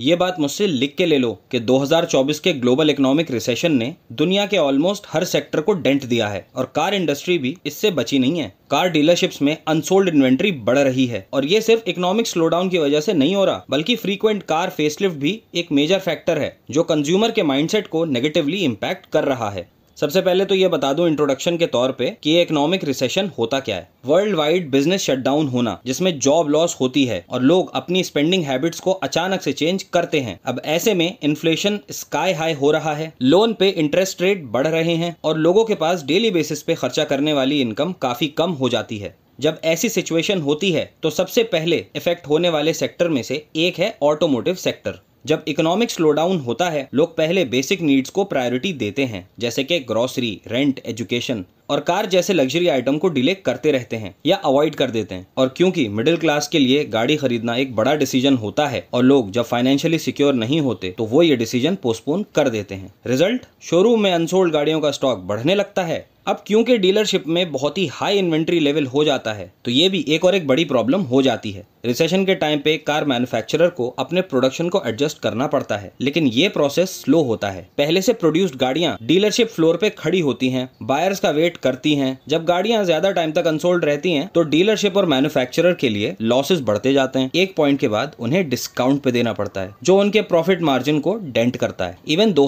ये बात मुझसे लिख के ले लो कि 2024 के ग्लोबल इकोनॉमिक रिसेशन ने दुनिया के ऑलमोस्ट हर सेक्टर को डेंट दिया है और कार इंडस्ट्री भी इससे बची नहीं है कार डीलरशिप्स में अनसोल्ड इन्वेंट्री बढ़ रही है और ये सिर्फ इकोनॉमिक स्लोडाउन की वजह से नहीं हो रहा बल्कि फ्रीक्वेंट कार फेसलिफ्ट भी एक मेजर फैक्टर है जो कंज्यूमर के माइंडसेट को नेगेटिवली इम्पैक्ट कर रहा है सबसे पहले तो ये बता दूं इंट्रोडक्शन के तौर पे कि इकोनॉमिक रिसेशन होता क्या है वर्ल्ड वाइड बिजनेस शटडाउन होना जिसमें जॉब लॉस होती है और लोग अपनी स्पेंडिंग हैबिट्स को अचानक से चेंज करते हैं अब ऐसे में इन्फ्लेशन स्काई हाई हो रहा है लोन पे इंटरेस्ट रेट बढ़ रहे हैं और लोगों के पास डेली बेसिस पे खर्चा करने वाली इनकम काफी कम हो जाती है जब ऐसी सिचुएशन होती है तो सबसे पहले इफेक्ट होने वाले सेक्टर में से एक है ऑटोमोटिव सेक्टर जब इकोनॉमिक स्लोडाउन होता है लोग पहले बेसिक नीड्स को प्रायोरिटी देते हैं जैसे कि ग्रोसरी रेंट एजुकेशन और कार जैसे लग्जरी आइटम को डिले करते रहते हैं या अवॉइड कर देते हैं और क्योंकि मिडिल क्लास के लिए गाड़ी खरीदना एक बड़ा डिसीजन होता है और लोग जब फाइनेंशियली सिक्योर नहीं होते तो वो ये डिसीजन पोस्टपोन कर देते हैं रिजल्ट शोरूम में अनसोल्ड गाड़ियों का स्टॉक बढ़ने लगता है अब क्योंकि डीलरशिप में बहुत ही हाई इन्वेंट्री लेवल हो जाता है तो ये भी एक और एक बड़ी प्रॉब्लम हो जाती है रिसेशन के टाइम पे कार मैन्युफैक्चरर को अपने प्रोडक्शन को एडजस्ट करना पड़ता है लेकिन ये प्रोसेस स्लो होता है पहले से प्रोड्यूस्ड गाड़ियां डीलरशिप फ्लोर पे खड़ी होती हैं बायर्स का वेट करती हैं जब गाड़ियां ज्यादा टाइम तक अनसोल्ड रहती हैं तो डीलरशिप और मैन्युफैक्चरर के लिए लॉसेस बढ़ते जाते हैं एक पॉइंट के बाद उन्हें डिस्काउंट पे देना पड़ता है जो उनके प्रॉफिट मार्जिन को डेंट करता है इवन दो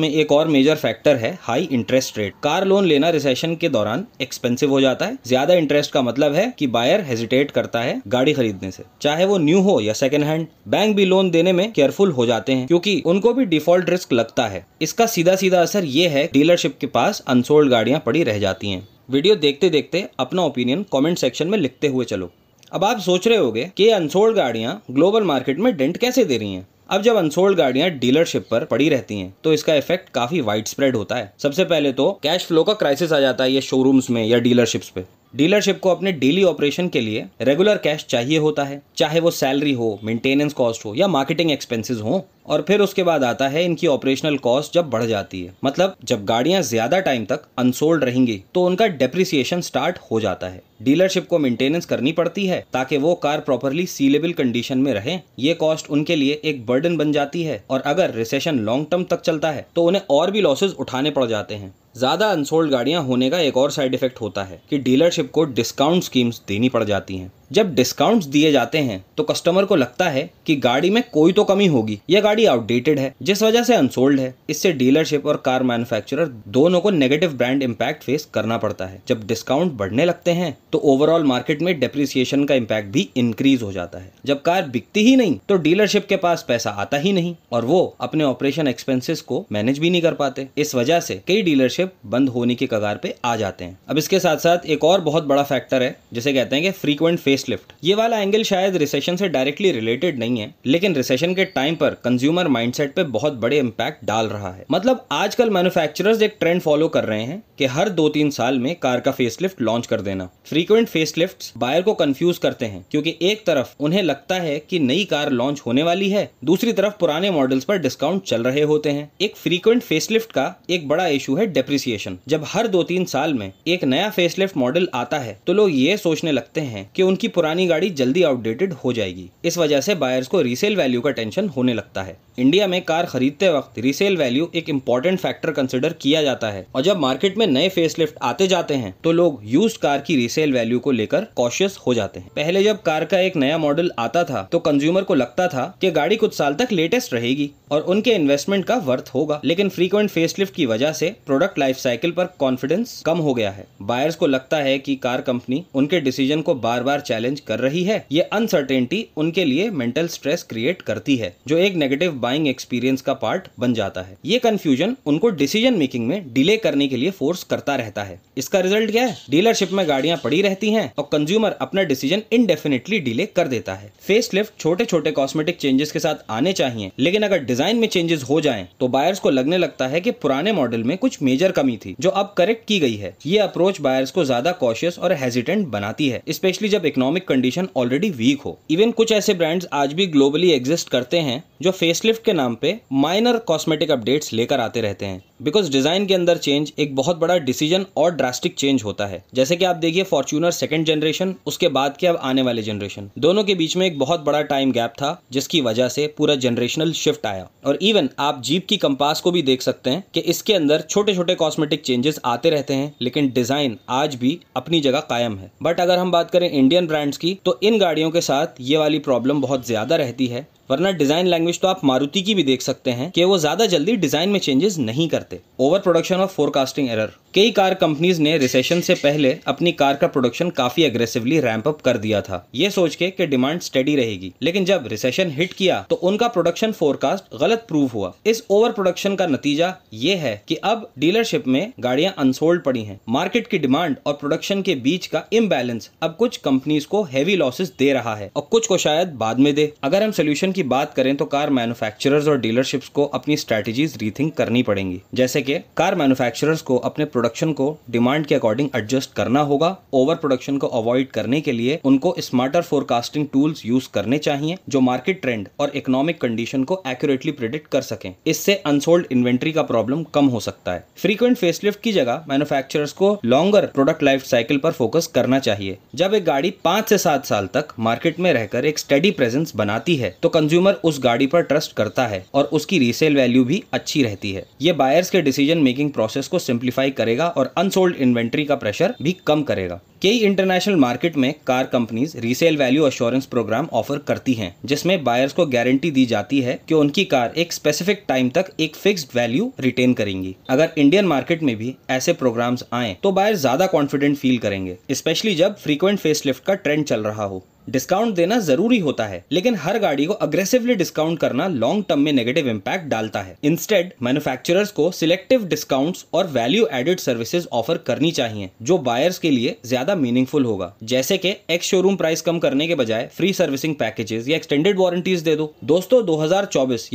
में एक और मेजर फैक्टर है high interest rate car loan लेना रिसेशन के दौरान एक्सपेंसिव हो जाता है ज्यादा इंटरेस्ट का मतलब है की बायर हेजिटेट करता है गाड़ी खरीद खरीदने से चाहे वो न्यू हो या सेकेंड हैंड बैंक भी लोन देने में केयरफुल हो जाते हैं क्योंकि उनको भी डिफॉल्ट रिस्क लगता है इसका सीधा सीधा असर ये है डीलरशिप के पास अनसोल्ड गाड़ियाँ पड़ी रह जाती हैं वीडियो देखते देखते अपना ओपिनियन कमेंट सेक्शन में लिखते हुए चलो अब आप सोच रहे गए कि अनसोल्ड गाड़ियाँ ग्लोबल मार्केट में डेंट कैसे दे रही हैं अब जब अनसोल्ड गाड़ियां डीलरशिप पर पड़ी रहती हैं तो इसका इफेक्ट काफी वाइड स्प्रेड होता है सबसे पहले तो कैश फ्लो का क्राइसिस आ जाता है ये शोरूम्स में या डीलरशिप्स पे डीलरशिप को अपने डेली ऑपरेशन के लिए रेगुलर कैश चाहिए होता है चाहे वो सैलरी हो मेंटेनेंस कॉस्ट हो या मार्केटिंग एक्सपेंसेस हो और फिर उसके बाद आता है इनकी ऑपरेशनल कॉस्ट जब बढ़ जाती है मतलब जब गाड़ियां ज्यादा टाइम तक अनसोल्ड रहेंगी तो उनका डेप्रिसिएशन स्टार्ट हो जाता है डीलरशिप को मेंटेनेंस करनी पड़ती है ताकि वो कार प्रॉपरली सीलेबल कंडीशन में रहे ये कॉस्ट उनके लिए एक बर्डन बन जाती है और अगर रिसेशन लॉन्ग टर्म तक चलता है तो उन्हें और भी लॉसेज उठाने पड़ जाते हैं ज़्यादा अनसोल्ड गाड़ियाँ होने का एक और साइड इफ़ेक्ट होता है कि डीलरशिप को डिस्काउंट स्कीम्स देनी पड़ जाती हैं जब डिस्काउंट्स दिए जाते हैं तो कस्टमर को लगता है कि गाड़ी में कोई तो कमी होगी यह गाड़ी आउटडेटेड है जिस वजह से अनसोल्ड है इससे डीलरशिप और कार मैन्युफैक्चरर दोनों को नेगेटिव ब्रांड इम्पैक्ट फेस करना पड़ता है जब डिस्काउंट बढ़ने लगते हैं तो ओवरऑल मार्केट में डेप्रिसिएशन का इम्पैक्ट भी इंक्रीज हो जाता है जब कार बिकती ही नहीं तो डीलरशिप के पास पैसा आता ही नहीं और वो अपने ऑपरेशन एक्सपेंसिस को मैनेज भी नहीं कर पाते इस वजह से कई डीलरशिप बंद होने के कगार पे आ जाते हैं अब इसके साथ साथ एक और बहुत बड़ा फैक्टर है जिसे कहते हैं कि फ्रीक्वेंट फेल फेसलिफ्ट ये वाला एंगल शायद रिसेशन से डायरेक्टली रिलेटेड नहीं है लेकिन रिसेशन के टाइम पर कंज्यूमर माइंडसेट पे बहुत बड़े इम्पैक्ट डाल रहा है मतलब आजकल मैन्युफैक्चरर्स एक ट्रेंड फॉलो कर रहे हैं कि हर दो तीन साल में कार का फेसलिफ्ट लॉन्च कर देना फ्रीक्वेंट फेसलिफ्ट बायर को कंफ्यूज करते हैं क्योंकि एक तरफ उन्हें लगता है कि नई कार लॉन्च होने वाली है दूसरी तरफ पुराने मॉडल्स पर डिस्काउंट चल रहे होते हैं एक फ्रीक्वेंट फेसलिफ्ट का एक बड़ा इशू है डेप्रिसिएशन जब हर दो तीन साल में एक नया फेसलिफ्ट मॉडल आता है तो लोग ये सोचने लगते हैं कि उनकी उनकी पुरानी गाड़ी जल्दी आउटडेटेड हो जाएगी इस वजह से बायर्स को रीसेल वैल्यू का टेंशन होने लगता है इंडिया में कार खरीदते वक्त रीसेल वैल्यू एक इम्पॉर्टेंट फैक्टर कंसिडर किया जाता है और जब मार्केट में नए फेस आते जाते हैं तो लोग यूज कार की रीसेल वैल्यू को लेकर कॉशियस हो जाते हैं पहले जब कार का एक नया मॉडल आता था तो कंज्यूमर को लगता था कि गाड़ी कुछ साल तक लेटेस्ट रहेगी और उनके इन्वेस्टमेंट का वर्थ होगा लेकिन फ्रीक्वेंट फेस की वजह से प्रोडक्ट लाइफ साइकिल पर कॉन्फिडेंस कम हो गया है बायर्स को लगता है की कार कंपनी उनके डिसीजन को बार बार चैलेंज कर रही है ये अनसर्टेनिटी उनके लिए मेंटल स्ट्रेस क्रिएट करती है जो एक नेगेटिव बाइंग एक्सपीरियंस का पार्ट बन जाता है ये कंफ्यूजन उनको डिसीजन मेकिंग में डिले करने के लिए फोर्स करता रहता है इसका रिजल्ट क्या है डीलरशिप में गाड़ियां पड़ी रहती हैं और कंज्यूमर अपना डिसीजन इनडेफिनेटली डिले कर देता है फेस लिफ्ट छोटे छोटे कॉस्मेटिक चेंजेस के साथ आने चाहिए लेकिन अगर डिजाइन में चेंजेस हो जाए तो बायर्स को लगने लगता है की पुराने मॉडल में कुछ मेजर कमी थी जो अब करेक्ट की गई है ये अप्रोच बायर्स को ज्यादा कॉशियस और हेजिटेंट बनाती है स्पेशली जब economic economic condition already weak हो इवन कुछ ऐसे ब्रांड्स आज भी ग्लोबली एग्जिस्ट करते हैं जो फेसलिफ्ट के नाम पे माइनर कॉस्मेटिक अपडेट्स लेकर आते रहते हैं बिकॉज डिज़ाइन के अंदर चेंज एक बहुत बड़ा डिसीजन और ड्रास्टिक चेंज होता है जैसे कि आप देखिए फॉर्च्यूनर सेकंड जनरेशन उसके बाद के अब आने वाले जनरेशन दोनों के बीच में एक बहुत बड़ा टाइम गैप था जिसकी वजह से पूरा जनरेशनल शिफ्ट आया और इवन आप जीप की कंपास को भी देख सकते हैं कि इसके अंदर छोटे छोटे कॉस्मेटिक चेंजेस आते रहते हैं लेकिन डिजाइन आज भी अपनी जगह कायम है बट अगर हम बात करें इंडियन ब्रांड्स की तो इन गाड़ियों के साथ ये वाली प्रॉब्लम बहुत ज्यादा रहती है वरना डिजाइन लैंग्वेज तो आप मारुति की भी देख सकते हैं कि वो ज्यादा जल्दी डिजाइन में चेंजेस नहीं करते ओवर प्रोडक्शन और फोरकास्टिंग एरर कई कार कंपनीज ने रिसेशन से पहले अपनी कार का प्रोडक्शन काफी अग्रेसिवली रैंप अप कर दिया था ये सोच के कि डिमांड स्टेडी रहेगी लेकिन जब रिसेशन हिट किया तो उनका प्रोडक्शन फोरकास्ट गलत प्रूव हुआ इस ओवर प्रोडक्शन का नतीजा ये है कि अब डीलरशिप में गाड़ियां अनसोल्ड पड़ी हैं मार्केट की डिमांड और प्रोडक्शन के बीच का इम्बैलेंस अब कुछ कंपनीज को हैवी लॉसेस दे रहा है और कुछ को शायद बाद में दे अगर हम सोल्यूशन की बात करें तो कार मैन्युफैक्चरर्स और डीलरशिप्स को अपनी स्ट्रैटेजीज रीथिंक करनी पड़ेंगी जैसे कि कार मैन्युफैक्चरर्स को अपने प्रोडक्शन को डिमांड के अकॉर्डिंग एडजस्ट करना होगा ओवर प्रोडक्शन को अवॉइड करने के लिए उनको स्मार्टर फोरकास्टिंग टूल्स यूज करने चाहिए जो मार्केट ट्रेंड और इकोनॉमिक कंडीशन को एक्यूरेटली प्रिडिक्ट कर सके इससे अनसोल्ड इन्वेंट्री का प्रॉब्लम कम हो सकता है फ्रीक्वेंट फेसलिफ्ट की जगह मैन्युफैक्चरर्स को लॉन्गर प्रोडक्ट लाइफ साइकिल पर फोकस करना चाहिए जब एक गाड़ी पाँच से सात साल तक मार्केट में रहकर एक स्टडी प्रेजेंस बनाती है तो कंज्यूमर उस गाड़ी पर ट्रस्ट करता है और उसकी रीसेल वैल्यू भी अच्छी रहती है ये बायर्स के डिसीजन मेकिंग प्रोसेस को सिंप्लीफाई करेगा और अनसोल्ड इन्वेंट्री का प्रेशर भी कम करेगा कई इंटरनेशनल मार्केट में car companies resale value assurance programme offer करती हैं जिसमें बायर्स को गारंटी दी जाती है कि उनकी कार एक स्पेसिफिक टाइम तक एक फिक्स्ड वैल्यू रिटेन करेंगी अगर इंडियन मार्केट में भी ऐसे प्रोग्राम्स आए तो बायर ज्यादा कॉन्फिडेंट फील करेंगे स्पेशली जब फ्रीक्वेंट फेसलिफ्ट का ट्रेंड चल रहा हो डिस्काउंट देना जरूरी होता है लेकिन हर गाड़ी को अग्रेसिवली डिस्काउंट करना लॉन्ग टर्म में नेगेटिव इम्पैक्ट डालता है इंस्टेड मैन्युफैक्चरर्स को सिलेक्टिव डिस्काउंट्स और वैल्यू एडेड सर्विसेज ऑफर करनी चाहिए जो बायर्स के लिए ज्यादा मीनिंगफुल होगा जैसे कि एक्स शोरूम प्राइस कम करने के बजाय फ्री सर्विसिंग पैकेजेस या एक्सटेंडेड वारंटीज दे दो दोस्तों दो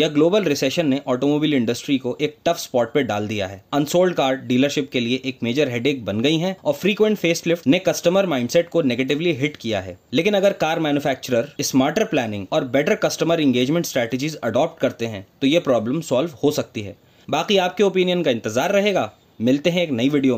या ग्लोबल रिसेशन ने ऑटोमोबाइल इंडस्ट्री को एक टफ स्पॉट पर डाल दिया है अनसोल्ड कार डीलरशिप के लिए एक मेजर हेडेक बन गई है और फ्रीक्वेंट फेसलिफ्ट ने कस्टमर माइंडसेट को नेगेटिवली हिट किया है लेकिन अगर कार मैन्युफैक्चरर स्मार्टर प्लानिंग और better customer engagement strategies adopt करते हैं तो ये प्रॉब्लम सॉल्व हो सकती है बाकी आपके ओपिनियन का इंतजार रहेगा मिलते हैं एक नई वीडियो में